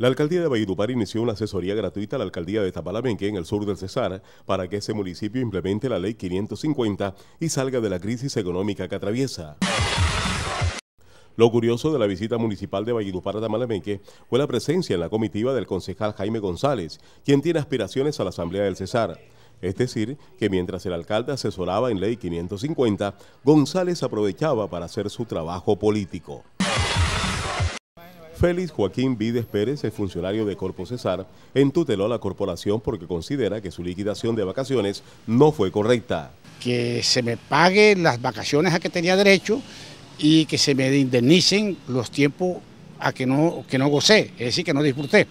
La alcaldía de Valledupar inició una asesoría gratuita a la alcaldía de Tapalamenque, en el sur del Cesar para que ese municipio implemente la ley 550 y salga de la crisis económica que atraviesa. Lo curioso de la visita municipal de Valledupar a Tamalameque fue la presencia en la comitiva del concejal Jaime González, quien tiene aspiraciones a la Asamblea del Cesar. Es decir, que mientras el alcalde asesoraba en Ley 550, González aprovechaba para hacer su trabajo político. Félix Joaquín Vides Pérez, el funcionario de Corpo César, entuteló a la corporación porque considera que su liquidación de vacaciones no fue correcta. Que se me pague las vacaciones a que tenía derecho y que se me indemnicen los tiempos a que no, que no gocé, es decir, que no disfruté.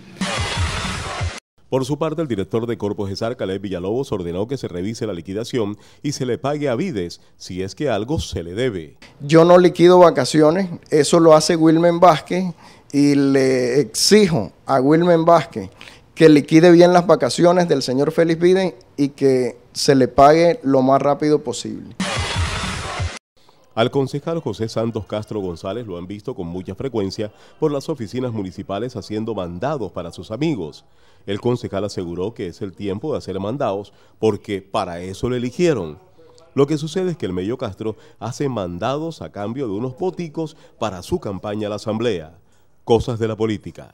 Por su parte, el director de Corpo César, Caleb Villalobos, ordenó que se revise la liquidación y se le pague a Vides si es que algo se le debe. Yo no liquido vacaciones, eso lo hace Wilmen Vázquez y le exijo a Wilmen Vázquez que liquide bien las vacaciones del señor Félix Biden y que se le pague lo más rápido posible. Al concejal José Santos Castro González lo han visto con mucha frecuencia por las oficinas municipales haciendo mandados para sus amigos. El concejal aseguró que es el tiempo de hacer mandados porque para eso lo eligieron. Lo que sucede es que el medio Castro hace mandados a cambio de unos boticos para su campaña a la Asamblea. Cosas de la política.